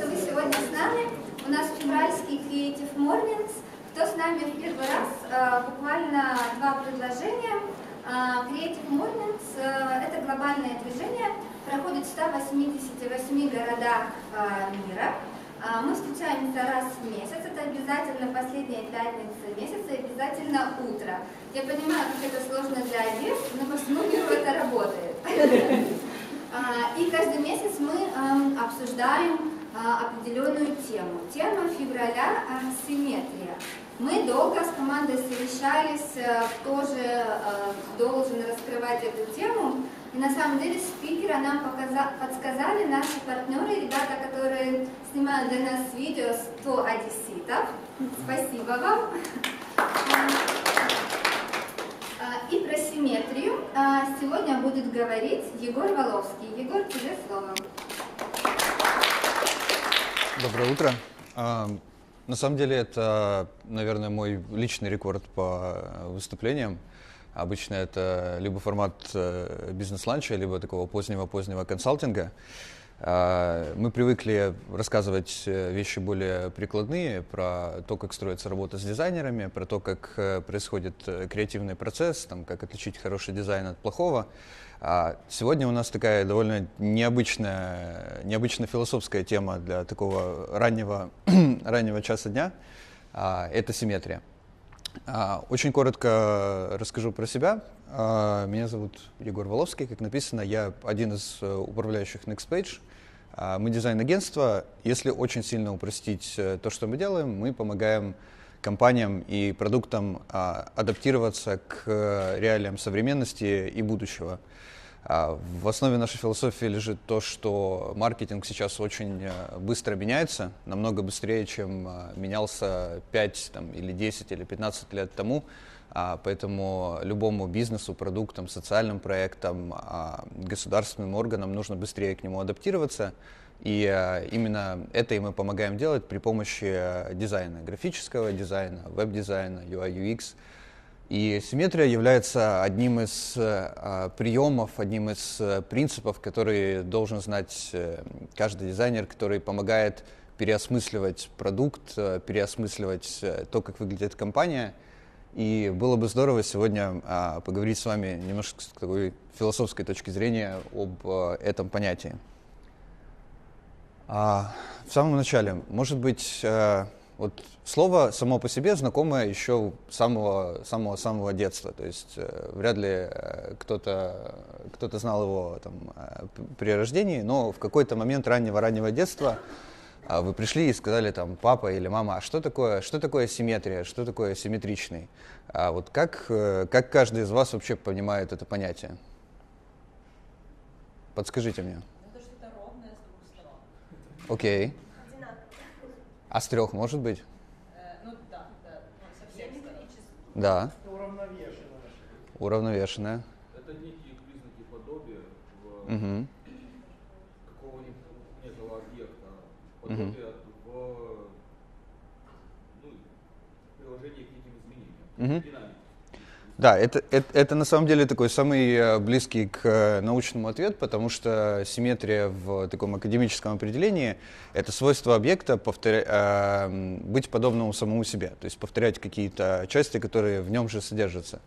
что вы сегодня с нами. У нас февральский Creative Mornings. Кто с нами в первый раз, а, буквально два предложения. Creative Mornings – это глобальное движение, проходит в 188 городах а, мира. А, мы встречаемся раз в месяц, это обязательно последняя пятница месяца обязательно утро. Я понимаю, как это сложно для одесс, но по всему миру это работает. И каждый месяц мы эм, обсуждаем а, определенную тему. Тема февраля а, – симметрия. Мы долго с командой совещались, э, кто же э, должен раскрывать эту тему. И на самом деле спикера нам подсказали наши партнеры, ребята, которые снимают для нас видео 100 одесситов. Спасибо вам. А, и про симметрию сегодня будет говорить Егор Воловский. Егор, тебе слово. Доброе утро. А, на самом деле это, наверное, мой личный рекорд по выступлениям. Обычно это либо формат э, бизнес-ланча, либо такого позднего-позднего консалтинга. -позднего а, мы привыкли рассказывать э, вещи более прикладные про то, как строится работа с дизайнерами, про то, как э, происходит э, креативный процесс, там, как отличить хороший дизайн от плохого. А сегодня у нас такая довольно необычная, необычно философская тема для такого раннего, раннего часа дня. А, это симметрия. А, очень коротко расскажу про себя. А, меня зовут Егор Воловский, как написано, я один из управляющих NextPage. А мы дизайн-агентство, если очень сильно упростить э, то, что мы делаем, мы помогаем компаниям и продуктам а, адаптироваться к э, реалиям современности и будущего. А, в основе нашей философии лежит то, что маркетинг сейчас очень э, быстро меняется, намного быстрее, чем э, менялся 5 там, или 10 или 15 лет тому. А, поэтому любому бизнесу, продуктам, социальным проектам, а, государственным органам нужно быстрее к нему адаптироваться. И э, именно это и мы помогаем делать при помощи дизайна, графического дизайна, веб-дизайна, UI, UX. И симметрия является одним из э, а, приемов, одним из э, принципов, который должен знать э, каждый дизайнер, который помогает переосмысливать продукт, переосмысливать то, как выглядит компания. И было бы здорово сегодня а, поговорить с вами немножко с такой философской точки зрения об этом понятии. А, в самом начале, может быть, вот слово само по себе знакомое еще самого, самого, самого детства. То есть э, вряд ли э, кто-то кто, -то, знал его там, э, при рождении, но в какой-то момент раннего-раннего детства э, вы пришли и сказали там папа или мама, а что такое, что такое симметрия, что такое симметричный? А вот как, э, как каждый из вас вообще понимает это понятие? Подскажите мне. Ну, Окей. Okay. А с трех может быть? Э, ну да, да. Ну, Совсем Да. Уравновешенная. Уравновешенная. Это некие признаки подобия в... угу. какого-нибудь некого объекта. Подобие угу. в ну, приложении к неким изменениям. Угу. Динамика. Да, это, это, это на самом деле такой самый э, близкий к э, научному ответ, потому что симметрия в таком академическом определении — это свойство объекта повторя... э, быть подобному самому себе, то есть повторять какие-то части, которые в нем же содержатся.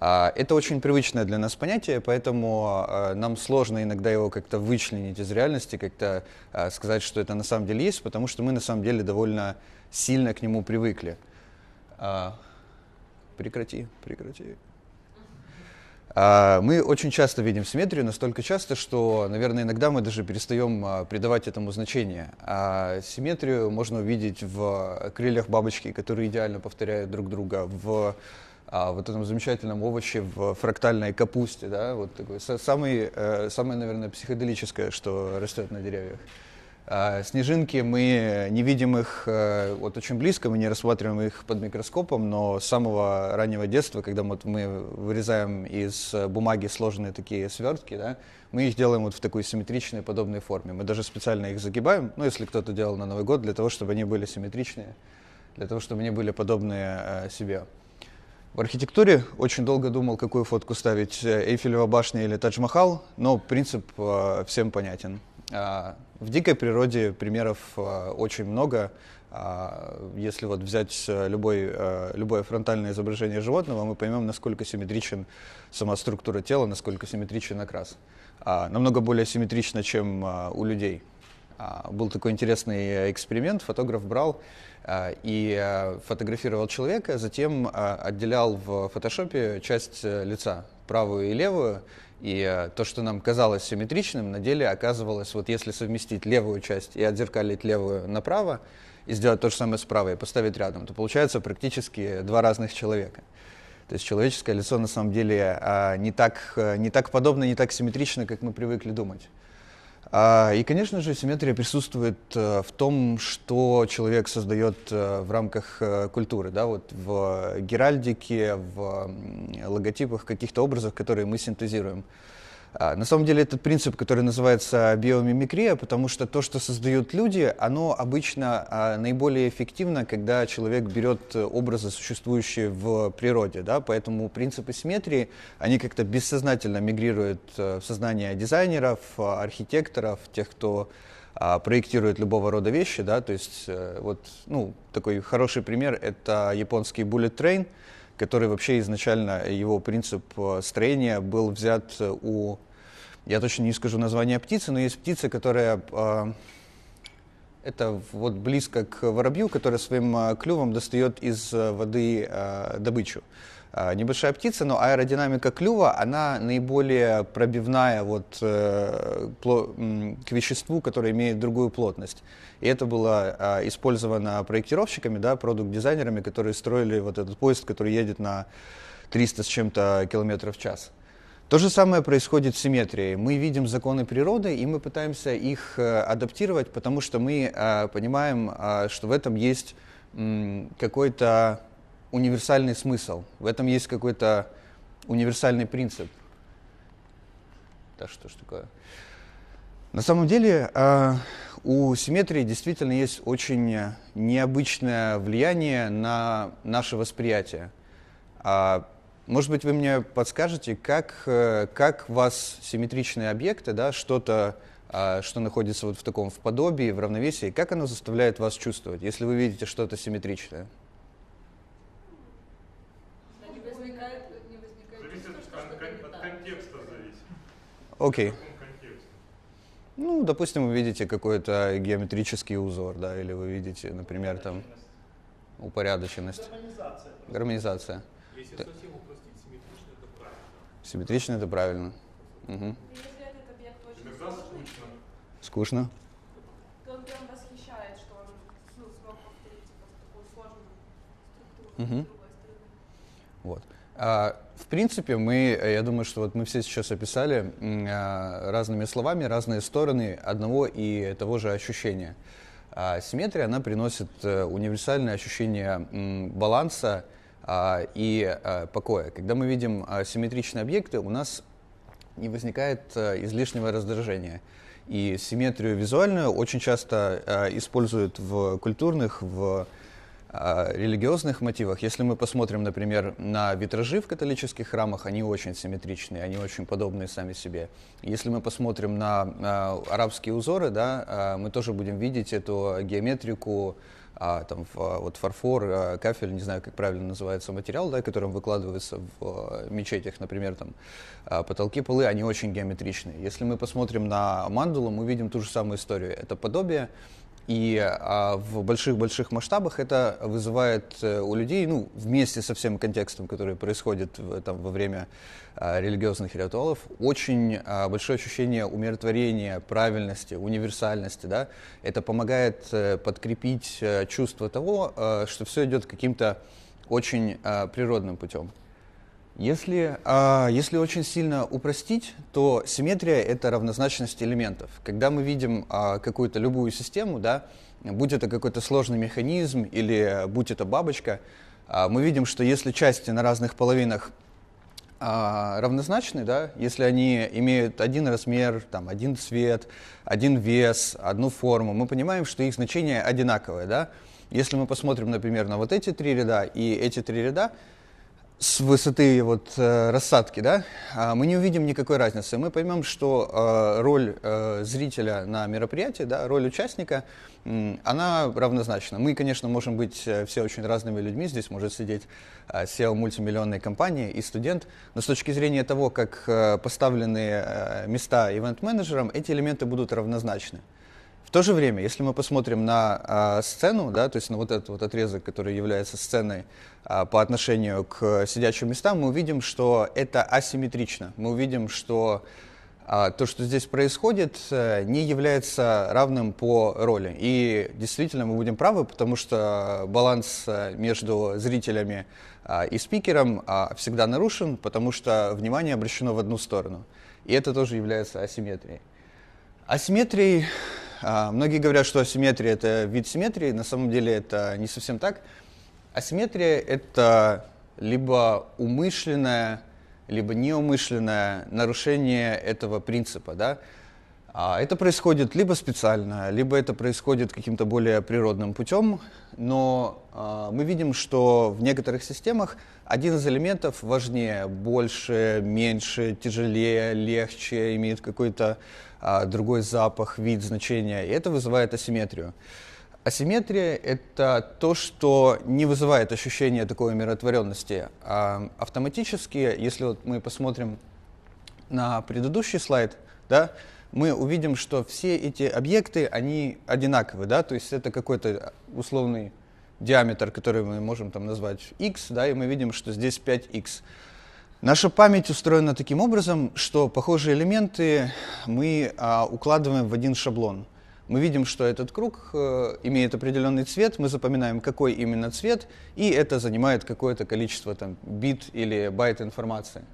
Э, это очень привычное для нас понятие, поэтому э, нам сложно иногда его как-то вычленить из реальности, как-то э, сказать, что это на самом деле есть, потому что мы на самом деле довольно сильно к нему привыкли. Э, прекрати, прекрати. А, мы очень часто видим симметрию, настолько часто, что, наверное, иногда мы даже перестаем а, придавать этому значение. А симметрию можно увидеть в крыльях бабочки, которые идеально повторяют друг друга, в а, вот этом замечательном овоще, в фрактальной капусте. Да? Вот такой, самый, э, самое, наверное, психоделическое, что растет на деревьях. А, снежинки мы не видим их э, вот очень близко, мы не рассматриваем их под микроскопом, но с самого раннего детства, когда вот мы вырезаем из бумаги сложенные такие свертки, да, мы их делаем вот в такой симметричной подобной форме. Мы даже специально их загибаем, ну если кто-то делал на Новый год, для того, чтобы они были симметричные, для того, чтобы они были подобные э, себе. В архитектуре очень долго думал, какую фотку ставить, э, Эйфелева башня или Тадж-Махал, но принцип всем понятен. А, в дикой природе примеров а, очень много. А, если вот взять э, любой, любое фронтальное изображение животного, мы поймем, насколько симметричен сама структура тела, насколько симметричен окрас. Намного более симметрично, чем у людей. Был такой интересный э, эксперимент, фотограф брал и э, фотографировал человека, затем отделял в фотошопе часть лица, правую и левую, и э, то, что нам казалось симметричным, на деле оказывалось, вот если совместить левую часть и отзеркалить левую направо, и сделать то же самое справа и поставить рядом, то получается практически два разных человека. То есть человеческое лицо на самом деле а, не так, э, не так подобно, не так симметрично, как мы привыкли думать. А, и, конечно же, симметрия присутствует э, в том, что человек создает э, в рамках э, культуры, да, вот в геральдике, в логотипах, каких-то образах, которые мы синтезируем. А, на самом деле это принцип, который называется биомимикрия, потому что то, что создают люди, оно обычно а, наиболее эффективно, когда человек берет образы, существующие в природе. Да? Поэтому принципы симметрии, они как-то бессознательно мигрируют э, в сознание дизайнеров, э, архитекторов, тех, кто а, проектирует любого рода вещи. Да? То есть э, вот ну, такой хороший пример – это японский bullet train – который вообще изначально, э, его принцип э, строения был взят э, у, я точно не скажу название птицы, но есть птица, которая это вот близко к воробью, который своим а, клювом достает из а, воды а, добычу. Небольшая птица, но аэродинамика клюва, она наиболее пробивная вот, э, к веществу, которое имеет другую плотность. И это было использовано проектировщиками, да, продукт-дизайнерами, которые строили вот этот поезд, который едет на 300 с чем-то километров в час. То же самое происходит с симметрией. Мы видим законы природы, и мы пытаемся их э, адаптировать, потому что мы э, понимаем, э, что в этом есть какой-то универсальный смысл, в этом есть какой-то универсальный принцип. Да что ж такое? На самом деле у симметрии действительно есть очень необычное влияние на наше восприятие. А может быть, вы мне подскажете, как, э, как вас симметричные объекты, да, что-то, а, что находится вот в таком в подобии, в равновесии, как оно заставляет вас чувствовать, если вы видите что-то симметричное? Окей. Ну, допустим, вы видите какой-то геометрический узор, да, или вы видите, например, там упорядоченность. Гармонизация. Гармонизация. Если Симметрично это правильно. Угу. скучно. Угу. Вот. А, в принципе, мы, э, я думаю, что вот мы все сейчас описали а, разными словами разные стороны одного и того же ощущения. А симметрия, она приносит э, универсальное ощущение баланса, а, и а, покоя. Когда мы видим а, симметричные объекты, у нас не возникает излишнего раздражения. И симметрию визуальную очень часто используют в культурных, в религиозных мотивах. Если мы посмотрим, например, на витражи в католических храмах, они очень симметричные, они очень подобные сами себе. Если мы посмотрим на арабские узоры, да, мы тоже будем видеть эту геометрику а там в а, вот фарфор, а, кафель, не знаю, как правильно называется материал, да, которым выкладывается в а, мечетях, например, там потолки, полы, они очень геометричные. Если мы посмотрим на мандулу, мы видим ту же самую историю. Это подобие, и а в больших-больших масштабах это вызывает э, у людей, ну, вместе со всем контекстом, который происходит в, там, во время а, религиозных ритуалов, очень а, большое ощущение умиротворения, правильности, универсальности, да, это помогает а, подкрепить а, чувство того, а, что все идет каким-то очень а, природным путем. Если, а, если очень сильно упростить, то симметрия — это равнозначность элементов. Когда мы видим а, какую-то любую систему, да, будь это какой-то сложный механизм или будь это бабочка, а, мы видим, что если части на разных половинах а, равнозначны, да, если они имеют один размер, там, один цвет, один вес, одну форму, мы понимаем, что их значение одинаковое. Да? Если мы посмотрим, например, на вот эти три ряда и эти три ряда, с высоты вот э, рассадки, да, а, мы не увидим никакой разницы. Мы поймем, что э, роль э, зрителя на мероприятии, да, роль участника, она равнозначна. Мы, конечно, можем быть все очень разными людьми. Здесь может сидеть SEO мультимиллионной компании и студент. Но с точки зрения того, как поставлены места ивент-менеджером, эти элементы будут равнозначны. В то же время, если мы посмотрим на э, сцену, да, то есть на вот этот вот отрезок, который является сценой э, по отношению к сидячим местам, мы увидим, что это асимметрично. Мы увидим, что а, то, что здесь происходит, э, не является равным по роли. И действительно мы будем правы, потому что баланс э, между зрителями и спикером всегда нарушен, потому что внимание обращено в одну сторону. И это тоже является асимметрией. Асимметрией а, многие говорят, что асимметрия – это вид симметрии. На самом деле это не совсем так. Асимметрия – это либо умышленное, либо неумышленное нарушение этого принципа. Да? А, это происходит либо специально, либо это происходит каким-то более природным путем, но а, мы видим, что в некоторых системах один из элементов важнее, больше, меньше, тяжелее, легче, имеет какой-то а, другой запах, вид, значение, и это вызывает асимметрию. Асимметрия — это то, что не вызывает ощущения такой умиротворенности. А автоматически, если вот мы посмотрим на предыдущий слайд, да, мы увидим, что все эти объекты, они одинаковы, да, то есть это какой-то условный диаметр, который мы можем там назвать x, да, и мы видим, что здесь 5x. Наша память устроена таким образом, что похожие элементы мы а, укладываем в один шаблон. Мы видим, что этот круг э, имеет определенный цвет, мы запоминаем, какой именно цвет, и это занимает какое-то количество там, бит или байт информации.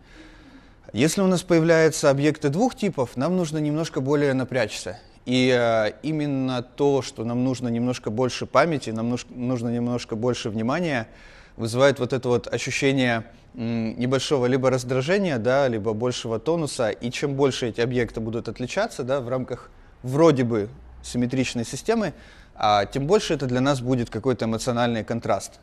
Если у нас появляются объекты двух типов, нам нужно немножко более напрячься. И э, именно то, что нам нужно немножко больше памяти, нам нуж- нужно немножко больше внимания, вызывает вот это вот ощущение м, небольшого либо раздражения, да, либо большего тонуса. И чем больше эти объекты будут отличаться да, в рамках вроде бы симметричной системы, а, тем больше это для нас будет какой-то эмоциональный контраст.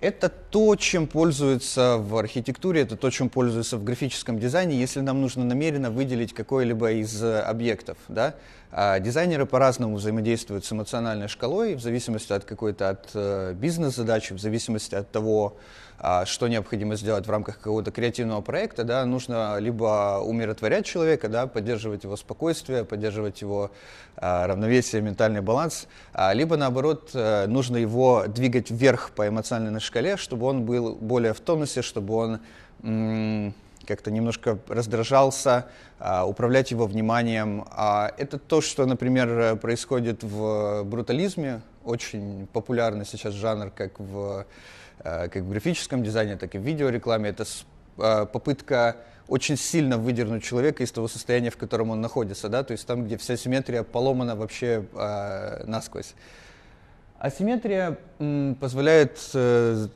Это то, чем пользуется в архитектуре, это то, чем пользуется в графическом дизайне, если нам нужно намеренно выделить какой-либо из э, объектов. Да? А дизайнеры по-разному взаимодействуют с эмоциональной шкалой, в зависимости от какой-то от э, бизнес-задачи, в зависимости от того, а, что необходимо сделать в рамках какого-то креативного проекта, да, нужно либо умиротворять человека, да, поддерживать его спокойствие, поддерживать его а, равновесие, ментальный баланс, а, либо наоборот э, нужно его двигать вверх по эмоциональной шкале, чтобы он был более в тонусе, чтобы он как-то немножко раздражался, управлять его вниманием. Это то, что, например, происходит в брутализме, очень популярный сейчас жанр как в, э, как в графическом дизайне, так и в видеорекламе. Это э, попытка очень сильно выдернуть человека из того состояния, в котором он находится, да, то есть там, где вся симметрия поломана вообще э, насквозь. Асимметрия м, позволяет э,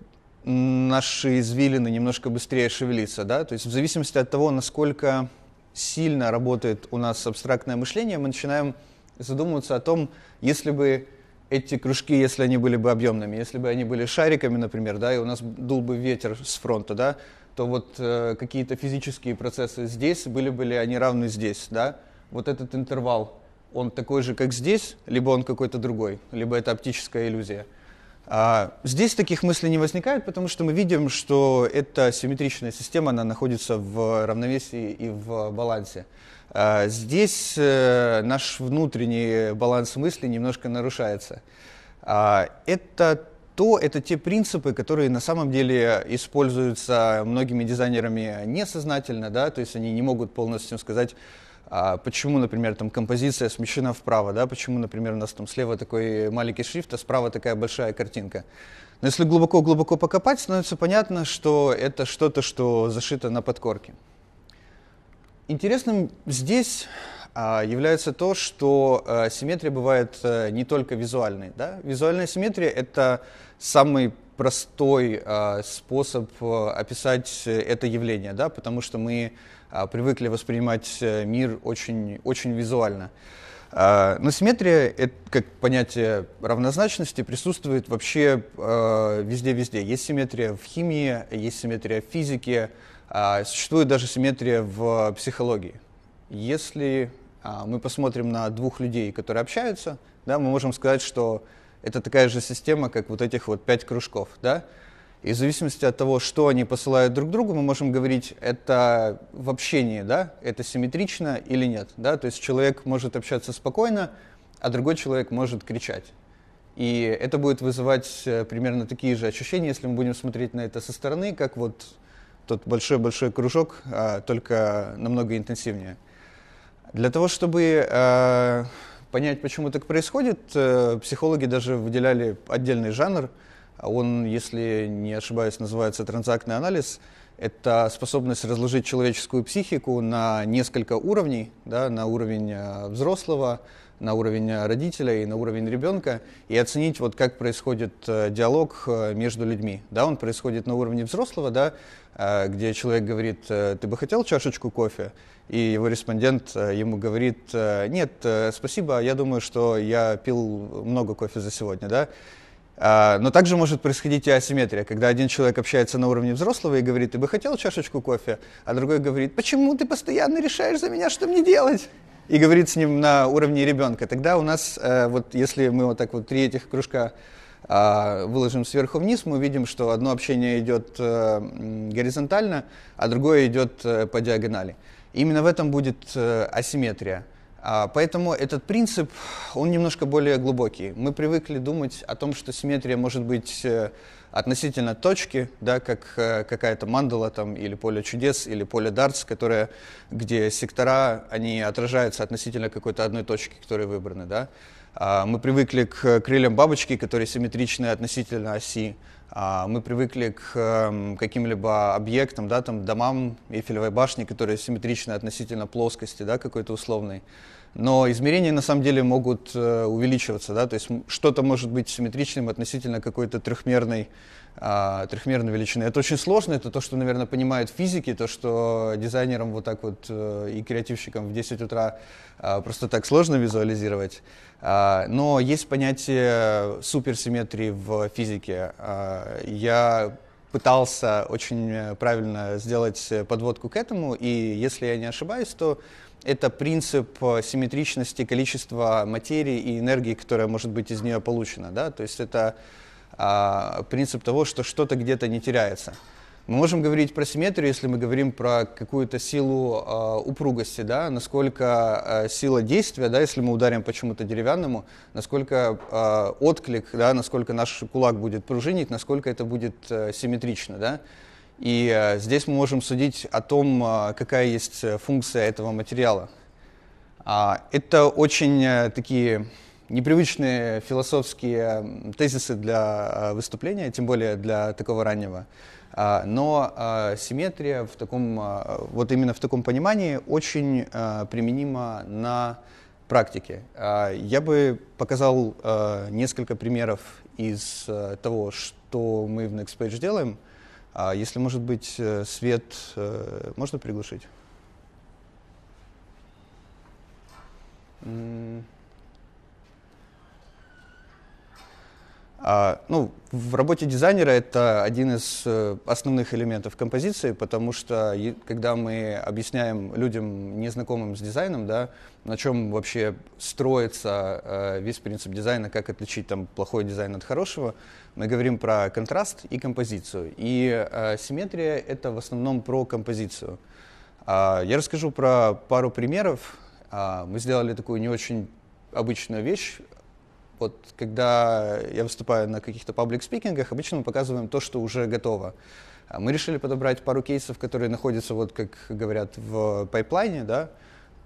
наши извилины немножко быстрее шевелиться, да, то есть в зависимости от того, насколько сильно работает у нас абстрактное мышление, мы начинаем задумываться о том, если бы эти кружки, если они были бы объемными, если бы они были шариками, например, да, и у нас дул бы ветер с фронта, да, то вот э, какие-то физические процессы здесь, были бы ли они равны здесь, да, вот этот интервал, он такой же, как здесь, либо он какой-то другой, либо это оптическая иллюзия. А здесь таких мыслей не возникает, потому что мы видим, что эта симметричная система, она находится в равновесии и в балансе. А, здесь э, наш внутренний баланс мысли немножко нарушается. А, это то это те принципы, которые на самом деле используются многими дизайнерами несознательно, да, то есть они не могут полностью сказать, а, почему, например, там композиция смещена вправо, да, почему, например, у нас там слева такой маленький шрифт, а справа такая большая картинка. Но если глубоко-глубоко покопать, становится понятно, что это что-то, что зашито на подкорке. Интересным здесь а, является то, что а, симметрия бывает э, не только визуальной. Да? Визуальная симметрия — это самый простой а, способ э, описать это явление, да? потому что мы привыкли воспринимать э, мир очень, очень визуально. Но симметрия, как понятие равнозначности, присутствует вообще везде-везде. Есть симметрия в химии, есть симметрия в физике, а, существует даже симметрия в психологии. Если а, мы посмотрим на двух людей, которые общаются, да, мы можем сказать, что это такая же система, как вот этих вот пять кружков. Да? И в зависимости от того, что они посылают друг другу, мы можем говорить, это в общении, да, это симметрично или нет. Да? То есть человек может общаться спокойно, а другой человек может кричать. И это будет вызывать э, примерно такие же ощущения, если мы будем смотреть на это со стороны, как вот тот большой-большой кружок, а, только намного интенсивнее. Для того, чтобы а, понять, почему так происходит, э, психологи даже выделяли отдельный жанр. Он, если не ошибаюсь, называется транзактный анализ. Это способность разложить человеческую психику на несколько уровней, да, на уровень а, взрослого, на уровень родителя и на уровень ребенка и оценить, вот как происходит э, диалог э, между людьми. Да, он происходит на уровне взрослого, да, э, где человек говорит, ты бы хотел чашечку кофе? И его респондент ему говорит, нет, спасибо, я думаю, что я пил много кофе за сегодня, да. А, но также может происходить и асимметрия, когда один человек общается на уровне взрослого и говорит, ты бы хотел чашечку кофе, а другой говорит, почему ты постоянно решаешь за меня, что мне делать? и говорит с ним на уровне ребенка. Тогда у нас, э, вот если мы вот так вот три этих кружка э, выложим сверху вниз, мы видим, что одно общение идет э, горизонтально, а другое идет по диагонали. именно в этом будет асимметрия. А, поэтому этот принцип, он немножко более глубокий. Мы привыкли думать о том, что симметрия может быть относительно точки, да, как э, какая-то мандала там, или поле чудес, или поле дартс, которое, где сектора, они отражаются относительно какой-то одной точки, которая выбрана. Да. А, мы привыкли к крыльям бабочки, которые симметричны относительно оси. А, мы привыкли к эм, каким-либо объектам, да, там, домам Эйфелевой башне, которые симметричны относительно плоскости да, какой-то условной но измерения на самом деле могут э, увеличиваться, да, то есть что-то может быть симметричным относительно какой-то трехмерной, а, трехмерной величины. Это очень сложно, это то, что, наверное, понимают физики, то, что дизайнерам вот так вот э, и креативщикам в 10 утра а, просто так сложно визуализировать, а, но есть понятие суперсимметрии в физике. я пытался очень э, правильно сделать подводку к этому, и если я не ошибаюсь, то это принцип э, симметричности количества материи и энергии, которая может быть из нее получена. Да? То есть это а, принцип того, что что-то где-то не теряется. Мы можем говорить про симметрию, если мы говорим про какую-то силу э, упругости, да, насколько э, сила действия, да, если мы ударим по чему-то деревянному, насколько э, отклик, да, насколько наш кулак будет пружинить, насколько это будет э, симметрично, да. И э, здесь мы можем судить о том, э, какая есть э, функция этого материала. А, это очень такие непривычные философские тезисы для выступления, тем более для такого раннего. А, но симметрия в таком, вот именно в таком понимании очень применима на практике. А, я бы показал несколько примеров из того, что мы в NextPage делаем – а если, может быть, э, свет э, можно приглушить? А, ну, в работе дизайнера это один из э, основных элементов композиции, потому что когда мы объясняем людям, незнакомым с дизайном, да, на чем вообще строится э, весь принцип дизайна, как отличить там плохой дизайн от хорошего, мы говорим про контраст и композицию. И э, симметрия это в основном про композицию. А, я расскажу про пару примеров. А, мы сделали такую не очень обычную вещь. Вот когда я выступаю на каких-то паблик-спикингах, обычно мы показываем то, что уже готово. А мы решили подобрать пару кейсов, которые находятся, вот как говорят, в пайплайне, да,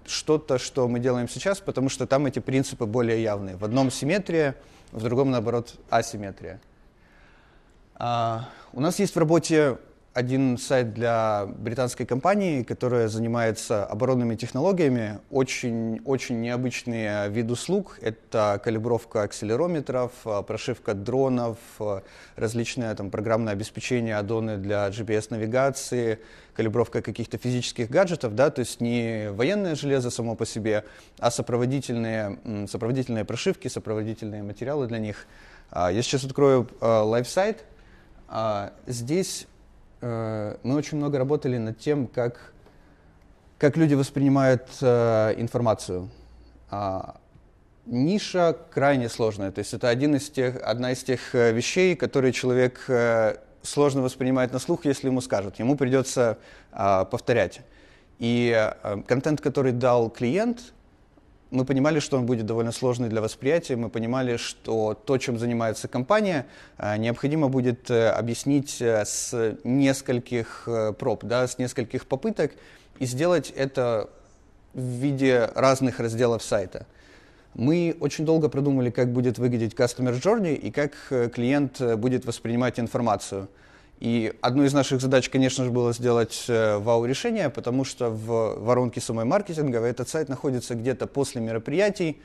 что-то, что мы делаем сейчас, потому что там эти принципы более явные. В одном симметрия, в другом, наоборот, асимметрия. А, у нас есть в работе один сайт для британской компании, которая занимается оборонными технологиями. Очень, очень необычные э, вид услуг. Это калибровка акселерометров, э, прошивка дронов, э, различные там, программное обеспечение, аддоны для GPS-навигации, калибровка каких-то физических гаджетов. Да? То есть не военное железо само по себе, а сопроводительные, сопроводительные прошивки, сопроводительные материалы для них. А, я сейчас открою лайфсайт. А, здесь Э, мы очень много работали над тем, как, как люди воспринимают э, информацию. А, ниша крайне сложная, то есть это один из тех, одна из тех э, вещей, которые человек э, сложно воспринимает на слух, если ему скажут. Ему придется э, повторять. И э, контент, который дал клиент, мы понимали, что он будет довольно сложный для восприятия, мы понимали, что то, чем занимается компания, э, необходимо будет э, объяснить э, с нескольких проб, да, с нескольких попыток, и сделать это в виде разных разделов сайта. Мы очень долго продумали, как будет выглядеть Customer Journey и как клиент будет воспринимать информацию. И одной из наших задач, конечно же, было сделать э, вау-решение, потому что в воронке самой маркетинга этот сайт находится где-то после мероприятий,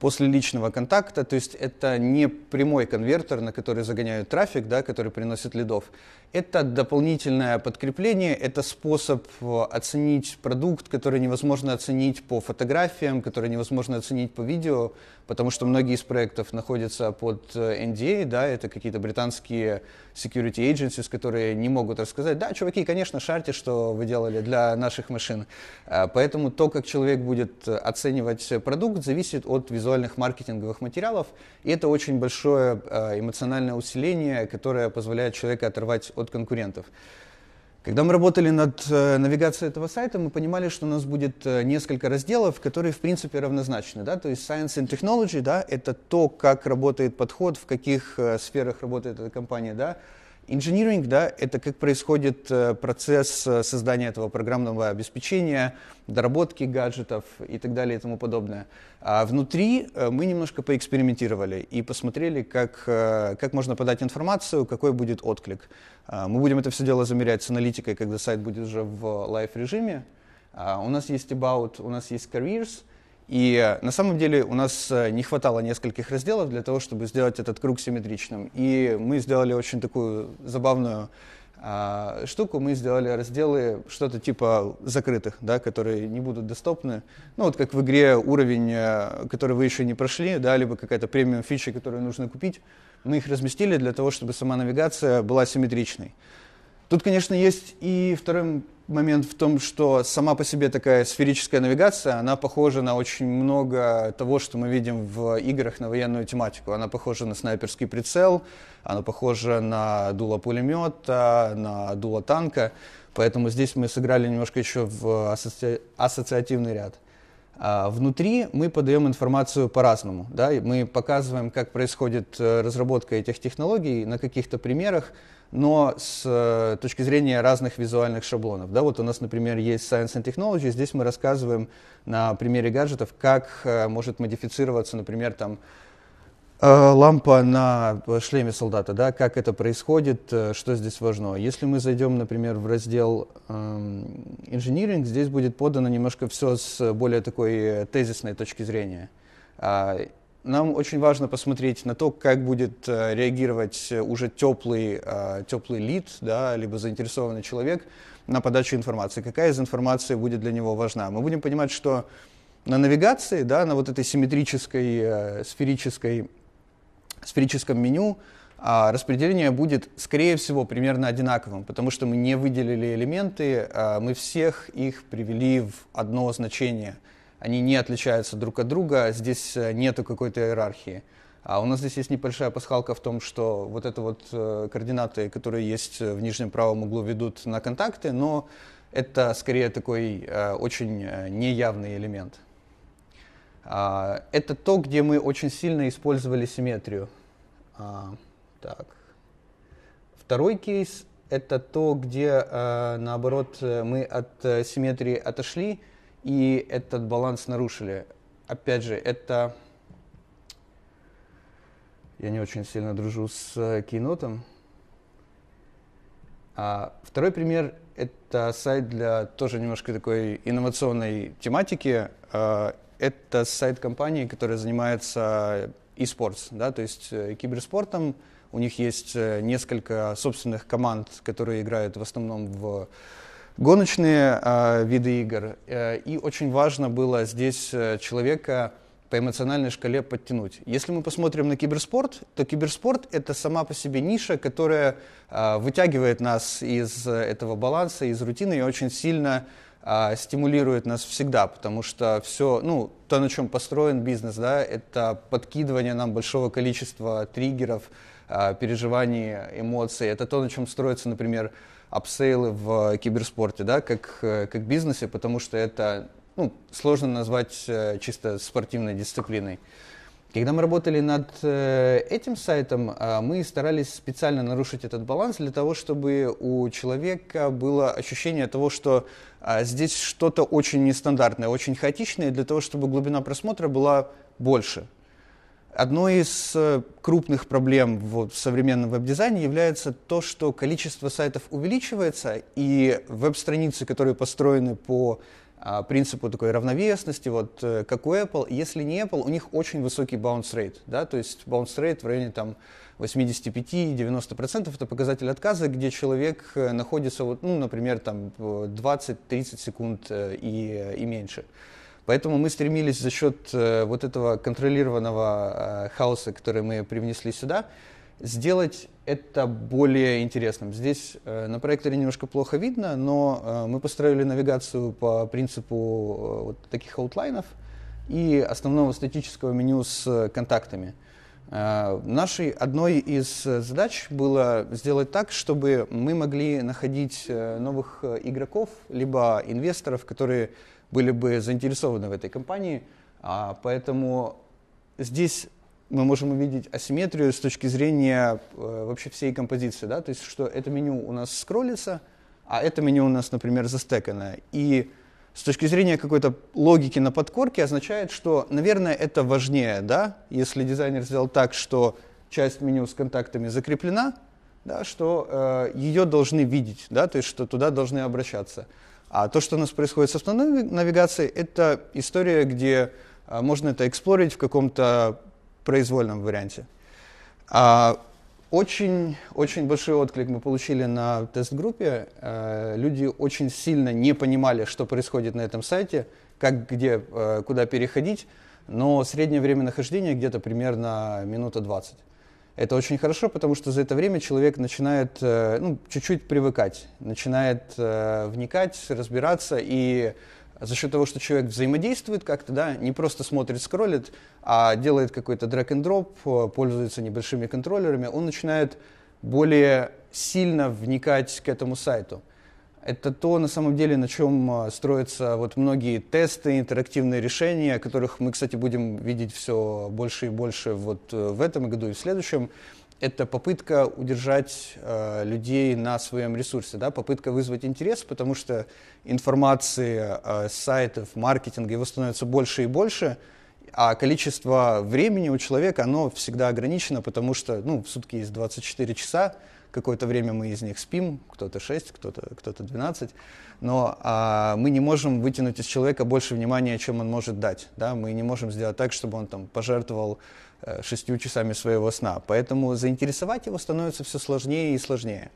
после личного контакта, то есть это не прямой конвертер, на который загоняют трафик, да, который приносит лидов. Это дополнительное подкрепление, это способ э, оценить продукт, который невозможно оценить по фотографиям, который невозможно оценить по видео, потому что многие из проектов находятся под NDA, э, а, да, это какие-то британские security agencies, которые не могут рассказать, да, чуваки, конечно, шарьте, что вы делали для наших машин. А, поэтому то, как человек будет э, оценивать продукт, зависит от визуальных маркетинговых материалов. И это очень большое а, эмоциональное усиление, которое позволяет человека оторвать от конкурентов. Когда мы работали над э, навигацией этого сайта, мы понимали, что у нас будет э, несколько разделов, которые, в принципе, равнозначны. Да? То есть Science and Technology да, — это то, как работает подход, в каких э, сферах работает эта компания. Да? Инжиниринг, да, это как происходит э, процесс э, создания этого программного обеспечения, доработки гаджетов и так далее и тому подобное. А внутри э, мы немножко поэкспериментировали и посмотрели, как, как можно подать информацию, какой будет отклик. А, мы будем это все дело замерять с аналитикой, когда сайт будет уже в лайв режиме. А, у нас есть About, у нас есть Careers — и э, на самом деле у нас э, не хватало нескольких разделов для того, чтобы сделать этот круг симметричным. И мы сделали очень такую забавную а, штуку. Мы сделали разделы что-то типа закрытых, да, которые не будут доступны. Ну вот как в игре уровень, э, который вы еще не прошли, да, либо какая-то премиум фича, которую нужно купить. Мы их разместили для того, чтобы сама навигация была симметричной. Тут, конечно, есть и второй момент в том, что сама по себе такая сферическая навигация, она похожа на очень много того, что мы видим в играх на военную тематику. Она похожа на снайперский прицел, она похожа на дуло пулемета, на дуло танка. Поэтому здесь мы сыграли немножко еще в асоци... ассоциативный ряд. А внутри мы подаем информацию по-разному. Да? Мы показываем, как происходит э, разработка этих технологий на каких-то примерах, но с э, точки зрения разных визуальных шаблонов. Да, вот у нас, например, есть Science and Technology, здесь мы рассказываем на примере гаджетов, как э, может модифицироваться, например, там, э, лампа на шлеме солдата, да, как это происходит, что здесь важно. Если мы зайдем, например, в раздел Engineering, эм, здесь будет подано немножко все с более такой тезисной точки зрения. А нам очень важно посмотреть на то, как будет э, реагировать э, уже теплый, э, теплый лид, да, либо заинтересованный человек на подачу информации, какая из информации будет для него важна. Мы будем понимать, что на навигации, да, на вот этой симметрической, сферической, сферическом меню а, распределение будет, скорее всего, примерно одинаковым, потому что мы не выделили элементы, а, мы всех их привели в одно значение – они не отличаются друг от друга, здесь э, нету какой-то иерархии. А у нас здесь есть небольшая пасхалка в том, что вот это вот э, координаты, которые есть э, в нижнем правом углу, ведут на контакты, но это скорее такой очень неявный элемент. А, это то, где мы очень сильно использовали симметрию. А, так. Второй кейс – это то, где, наоборот, мы от симметрии отошли – и этот баланс нарушили. Опять же, это... Я не очень сильно дружу с кинотом. Э, а второй пример — это сайт для тоже немножко такой инновационной тематики. Э, это сайт компании, которая занимается э, e-sports, да, то есть киберспортом. У них есть несколько собственных команд, которые играют в основном в гоночные э, виды игр. Э, и очень важно было здесь э, человека по эмоциональной шкале подтянуть. Если мы посмотрим на киберспорт, то киберспорт это сама по себе ниша, которая э, вытягивает нас из э, этого баланса, из рутины и очень сильно э, стимулирует нас всегда, потому что все, ну, то, на чем построен бизнес, да, это подкидывание нам большого количества триггеров, э, переживаний, эмоций. Это то, на чем строится, например, апсейлы в э, киберспорте, да, как, э, как бизнесе, потому что это ну, сложно назвать э, чисто спортивной дисциплиной. Когда мы работали над этим сайтом, мы старались специально нарушить этот баланс для того, чтобы у человека было ощущение того, что здесь что-то очень нестандартное, очень хаотичное, для того, чтобы глубина просмотра была больше. Одной из э, крупных проблем в современном веб-дизайне является то, что количество сайтов увеличивается, и веб-страницы, которые построены по а, принципу такой равновесности, вот э, как у Apple, если не Apple, у них очень высокий bounce rate, да, то есть bounce rate в районе там 85-90% это показатель отказа, где человек э, находится, вот, ну, например, там 20-30 секунд и, и меньше. Поэтому мы стремились за счет э, вот этого контролированного э, хаоса, который мы привнесли сюда, сделать это более интересным. Здесь э, на проекторе немножко плохо видно, но мы построили навигацию по принципу вот таких аутлайнов и основного статического меню с контактами. Нашей одной из задач было сделать так, чтобы мы могли находить новых игроков, либо инвесторов, которые были бы заинтересованы в этой компании. А, поэтому здесь мы можем увидеть асимметрию с точки зрения э, вообще всей композиции, да, то есть что это меню у нас скроллится, а это меню у нас, например, застекано. И с точки зрения какой-то логики на подкорке означает, что, наверное, это важнее, да, если дизайнер сделал так, что часть меню с контактами закреплена, да, что э, ее должны видеть, да, то есть что туда должны обращаться. А то, что у нас происходит с основной навигацией, это история, где а, можно это эксплорить в каком-то произвольном варианте. А, очень, очень большой отклик мы получили на тест-группе. А, люди очень сильно не понимали, что происходит на этом сайте, как, где, куда переходить, но среднее время нахождения где-то примерно минута 20. Это очень хорошо, потому что за это время человек начинает э, ну, чуть-чуть привыкать, начинает э, вникать, разбираться, и за счет того, что человек взаимодействует как-то, да, не просто смотрит, скроллит, а делает какой то drag and drop, э, пользуется небольшими контроллерами, он начинает более сильно вникать к этому сайту. Это то, на самом деле, на чем а, строятся вот многие тесты, интерактивные решения, которых мы, кстати, будем видеть все больше и больше вот э, в этом году и в следующем. Это попытка удержать э, людей на своем ресурсе, да, попытка вызвать интерес, потому что информации э, сайтов, маркетинга, его становится больше и больше, а количество времени у человека, оно всегда ограничено, потому что, ну, в сутки есть 24 часа, Какое-то время мы из них спим, кто-то 6, кто-то кто 12, но а, мы не можем вытянуть из человека больше внимания, чем он может дать. Да? Мы не можем сделать так, чтобы он там, пожертвовал э, шестью часами своего сна. Поэтому заинтересовать его становится все сложнее и сложнее.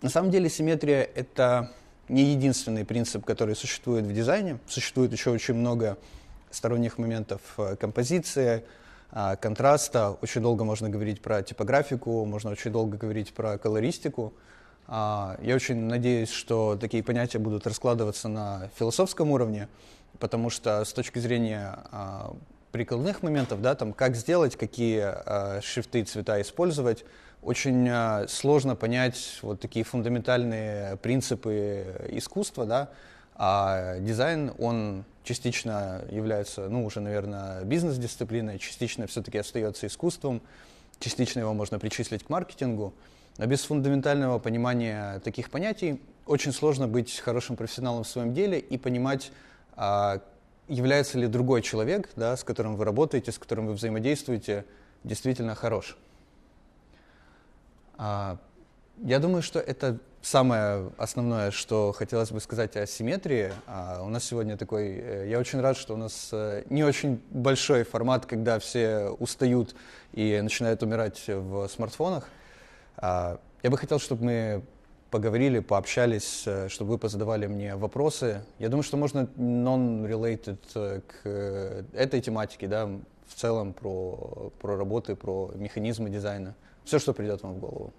На самом деле симметрия — это не единственный принцип, который существует в дизайне. Существует еще очень много сторонних моментов э, композиции, а, контраста. Очень долго можно говорить про типографику, можно очень долго говорить про колористику. А, я очень надеюсь, что такие понятия будут раскладываться на философском уровне, потому что с точки зрения а, прикладных моментов, да, там, как сделать, какие шрифты и цвета использовать, очень сложно понять вот такие фундаментальные принципы искусства, да, а дизайн, он частично является, ну, уже, наверное, бизнес-дисциплиной, частично все-таки остается искусством, частично его можно причислить к маркетингу. Но без фундаментального понимания таких понятий очень сложно быть хорошим профессионалом в своем деле и понимать, а, является ли другой человек, да, с которым вы работаете, с которым вы взаимодействуете, действительно хорош. А, я думаю, что это самое основное, что хотелось бы сказать о симметрии. А у нас сегодня такой... Э, я очень рад, что у нас э, не очень большой формат, когда все устают и начинают умирать в смартфонах. А я бы хотел, чтобы мы поговорили, пообщались, э, чтобы вы позадавали мне вопросы. Я думаю, что можно non-related к этой тематике, да, в целом про, про работы, про механизмы дизайна. Все, что придет вам в голову.